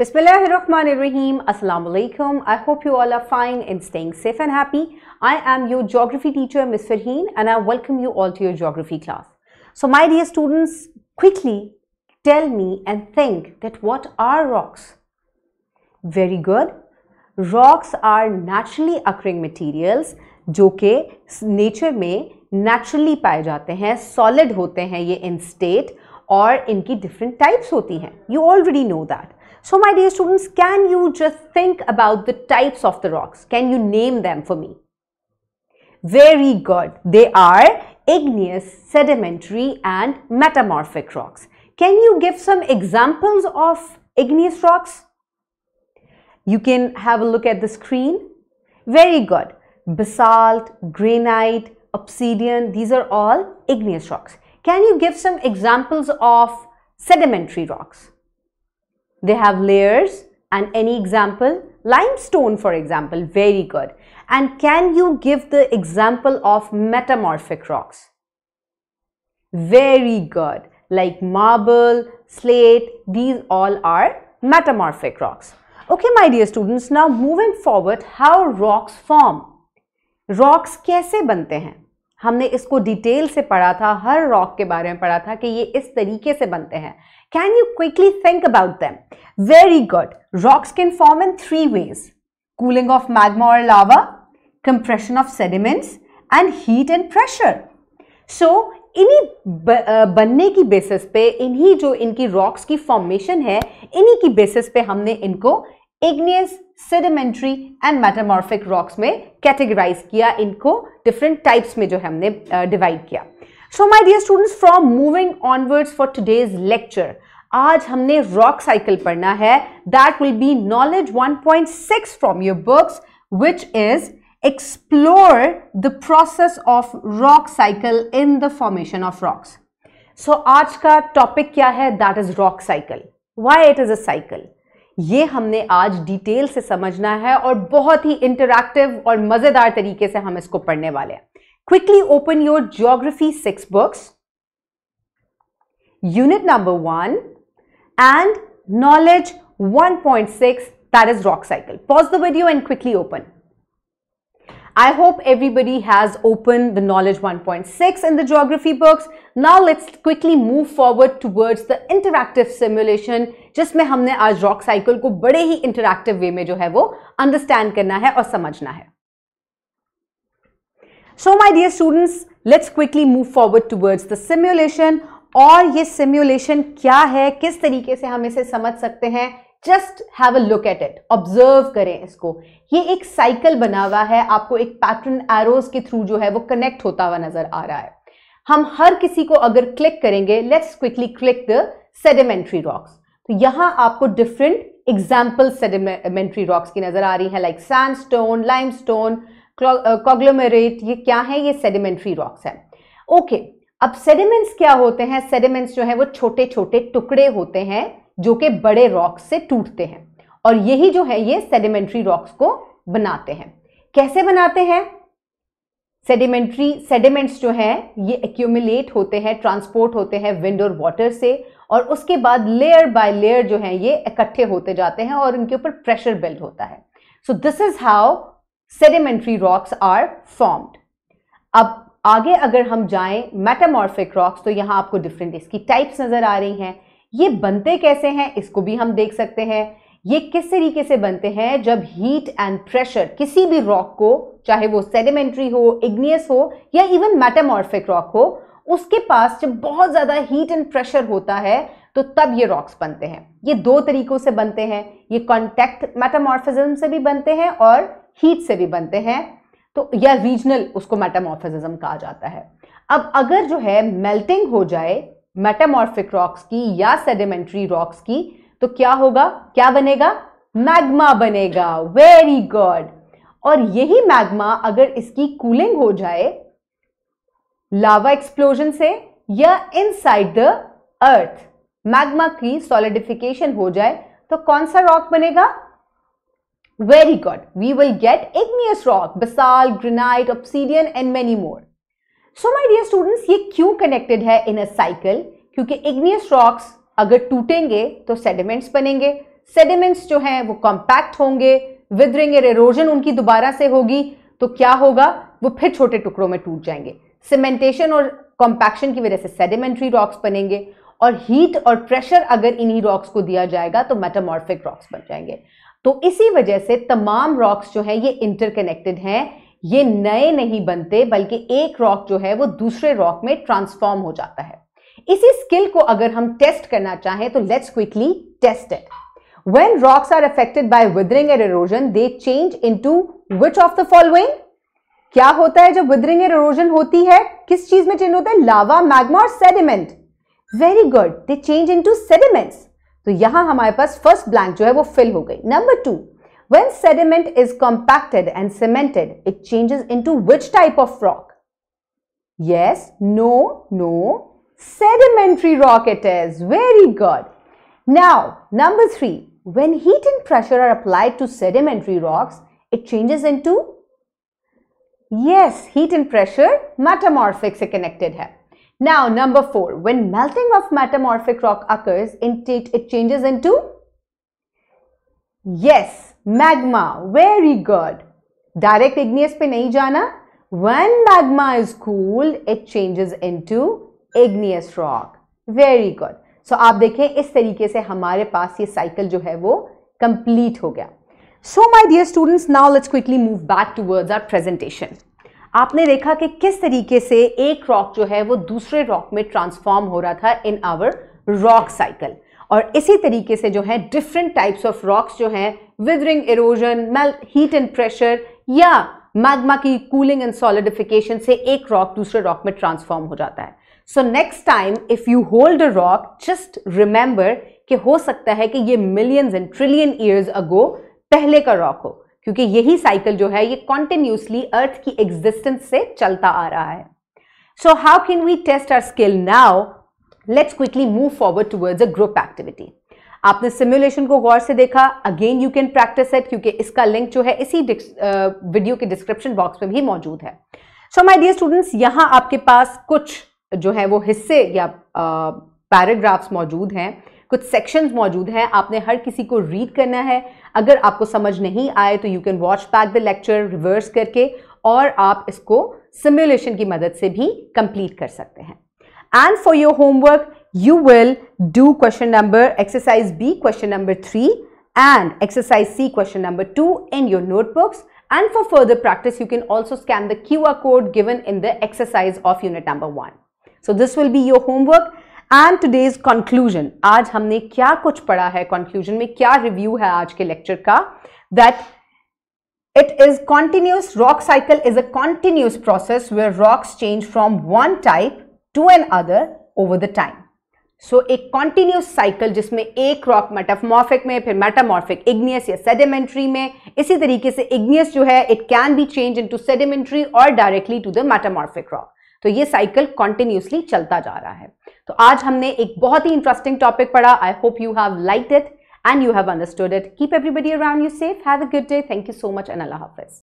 Bismillahirrahmanirrahim. Assalamu alaikum. I hope you all are fine and staying safe and happy. I am your geography teacher, Ms. Farheen, and I welcome you all to your geography class. So my dear students, quickly tell me and think that what are rocks? Very good. Rocks are naturally occurring materials जो कि nature में naturally पाए जाते हैं solid होते हैं ये in state और इनकी different types होती हैं. You already know that. So my dear students, can you just think about the types of the rocks? Can you name them for me? Very good. They are igneous, sedimentary and metamorphic rocks. Can you give some examples of igneous rocks? You can have a look at the screen. Very good. Basalt, granite, obsidian, these are all igneous rocks. Can you give some examples of sedimentary rocks? They have layers and any example? Limestone for example, very good. And can you give the example of metamorphic rocks? Very good. Like marble, slate, these all are metamorphic rocks. Okay, my dear students, now moving forward, how rocks form? Rocks कैसे बनते हैं? हमने इसको detail से पढ़ा था हर rock के बारे में पढ़ा था कि ये इस तरीके से बनते हैं can you quickly think about them very good rocks can form in three ways cooling of magma और lava compression of sediments and heat and pressure so इन्हीं बनने की बेसिस पे इन्हीं जो इनकी रॉक्स की फॉर्मेशन है इन्हीं की बेसिस पे हमने इनको igneous sedimentary and metamorphic rocks में कैटेगराइज किया इनको डिफरेंट टाइप्स में जो है हमने डिवाइड किया so my dear students from moving onwards for today's lecture आज हमने रॉक साइकिल पढ़ना है that will be knowledge 1.6 from your books which is explore the process of rock cycle in the formation of rocks so आज का topic क्या है that is rock cycle why it is a cycle ये हमने आज detail से समझना है और बहुत ही इंटरैक्टिव और मज़ेदार तरीके से हम इसको पढ़ने वाले हैं quickly open your geography six books one and knowledge one point 1.6 that is rock cycle pause the video and quickly open I hope everybody has opened the knowledge 1.6 in the geography books. Now let's quickly move forward towards the interactive simulation. Just we have today's rock cycle in a very interactive way to understand and understand. So my dear students, let's quickly move forward towards the simulation. And what is this simulation? What is it? How can we understand it? Just have a look at it observe करें इसको ये एक cycle बना हुआ है आपको एक pattern arrows के थ्रू जो है वो कनेक्ट होता हुआ नजर आ रहा है हम हर किसी को अगर क्लिक करेंगे let's quickly click the sedimentary rocks तो यहां आपको डिफरेंट एग्जाम्पल सेडिमेंट्री रॉक्स की नजर आ रही है like sandstone limestone conglomerate ये क्या है ये सेडिमेंट्री रॉक्स है ओके okay, अब सेडिमेंट्स क्या होते हैं सेडिमेंट्स जो है वो छोटे छोटे टुकड़े होते हैं जो कि बड़े रॉक्स से टूटते हैं और यही जो है ये सेडिमेंट्री रॉक्स को बनाते हैं कैसे बनाते हैं सेडिमेंट्री सेडिमेंट्स जो है ये एक्यूमिलेट होते हैं ट्रांसपोर्ट होते हैं विंड और वाटर से और उसके बाद लेयर बाय लेयर जो है ये इकट्ठे होते जाते हैं और उनके ऊपर प्रेशर बिल्ड होता है so this is how sedimentary rocks are formed अब आगे अगर हम जाएं मेटामॉर्फिक रॉक्स तो यहां आपको डिफरेंट इसकी टाइप्स नज़र आ रही हैं ये बनते कैसे हैं इसको भी हम देख सकते हैं ये किस तरीके से बनते हैं जब हीट एंड प्रेशर किसी भी रॉक को चाहे वो सेडिमेंट्री हो इग्नियस हो या इवन मेटामॉर्फिक रॉक हो उसके पास जब बहुत ज़्यादा हीट एंड प्रेशर होता है तो तब ये रॉक्स बनते हैं ये दो तरीकों से बनते हैं ये कॉन्टैक्ट मेटामॉर्फिज्म से भी बनते हैं और हीट से भी बनते हैं तो या रीजनल उसको मेटामॉर्फिज्म कहा जाता है अब अगर जो है मेल्टिंग हो जाए मेटामॉर्फिक रॉक्स की या सेडिमेंट्री रॉक्स की तो क्या होगा क्या बनेगा मैग्मा बनेगा वेरी गुड और यही मैग्मा अगर इसकी कूलिंग हो जाए लावा एक्सप्लोजन से या इनसाइड द अर्थ मैग्मा की सॉलिडिफिकेशन हो जाए तो कौन सा रॉक बनेगा very good we will get igneous rock basalt granite obsidian and many more so my dear students ये क्यों कनेक्टेड है इन अ साइकिल क्योंकि इग्नियस रॉक्स अगर टूटेंगे तो सेडिमेंट्स बनेंगे सेडिमेंट्स जो हैं वो कॉम्पैक्ट होंगे विदरिंग रेरोजन एरोजन उनकी दोबारा से होगी तो क्या होगा वो फिर छोटे टुकड़ों में टूट जाएंगे सीमेंटेशन और कॉम्पैक्शन की वजह से सेडिमेंट्री रॉक्स बनेंगे और हीट और प्रेशर अगर इन्हीं रॉक्स को दिया जाएगा तो मेटामॉर्फिक रॉक्स बन जाएंगे तो इसी वजह से तमाम रॉक्स जो हैं ये इंटरकनेक्टेड हैं ये नए नहीं बनते बल्कि एक रॉक जो है वो दूसरे रॉक में ट्रांसफॉर्म हो जाता है इसी स्किल को अगर हम टेस्ट करना चाहें तो let's quickly test it when rocks are are by weathering and erosion they change into which of the following क्या होता है जब विदरिंग एंड इरोजन होती है किस चीज में चेंज होता है लावा मैग्मा और sediment very good they change into sediments तो यहां हमारे पास फर्स्ट ब्लैंक जो है वो फिल हो गई number two When sediment is compacted and cemented, it changes into which type of rock? Yes, no, no. Sedimentary rock it is. Very good. Now, number three. When heat and pressure are applied to sedimentary rocks, it changes into? Yes, heat and pressure metamorphic se connected hai. Now, number four. When melting of metamorphic rock occurs, it changes into? Yes, magma very good direct igneous पे नहीं जाना one magma is cooled it changes into igneous rock very good so आप देखें इस तरीके से हमारे पास ये साइकिल जो है वो कंप्लीट हो गया so my dear students now let's quickly move back towards our presentation आपने देखा कि किस तरीके से एक रॉक जो है वो दूसरे रॉक में ट्रांसफॉर्म हो रहा था इन आवर रॉक साइकिल और इसी तरीके से जो है डिफरेंट टाइप्स ऑफ रॉक्स जो हैं weathering erosion melt heat and pressure या मैग्मा की कूलिंग एंड सॉलिडिफिकेशन से एक रॉक दूसरे रॉक में ट्रांसफॉर्म हो जाता है so next time if you hold a rock just remember कि हो सकता है कि ये millions and trillion years ago पहले का रॉक हो क्योंकि यही साइकिल जो है ये कॉन्टिन्यूसली अर्थ की एग्जिस्टेंस से चलता आ रहा है so how can we test our skill now let's quickly move forward towards a group activity आपने सिमुलेशन को गौर से देखा again you can practice it क्योंकि इसका लिंक जो है इसी वीडियो के डिस्क्रिप्शन बॉक्स में भी मौजूद है सो माय डियर स्टूडेंट्स यहाँ आपके पास कुछ जो है वो हिस्से या पैराग्राफ्स मौजूद हैं कुछ सेक्शंस मौजूद हैं आपने हर किसी को रीड करना है अगर आपको समझ नहीं आए तो you can watch back the lecture reverse करके और आप इसको सिमुलेशन की मदद से भी कंप्लीट कर सकते हैं and for your homework you will do question number exercise B question number 3 and exercise C question number 2 in your notebooks and for further practice you can also scan the QR code given in the exercise of unit number 1. So this will be your homework and today's conclusion. आज हमने क्या कुछ पढ़ा है conclusion में kya review hai आज के lecture ka that It is continuous rock cycle is a continuous process where rocks change from one type to another over the time. So so, एक कॉन्टिन्यूस साइकिल जिसमें एक rock metamorphic में फिर metamorphic igneous या sedimentary में इसी तरीके से इग्नियस जो है it can be change into sedimentary और directly to the metamorphic rock तो ये साइकिल कॉन्टिन्यूसली चलता जा रहा है तो आज हमने एक बहुत ही इंटरेस्टिंग टॉपिक पढ़ा I hope you have like it and you have understood it keep everybody around you safe have a good day thank you so much and अल्लाह हाफिज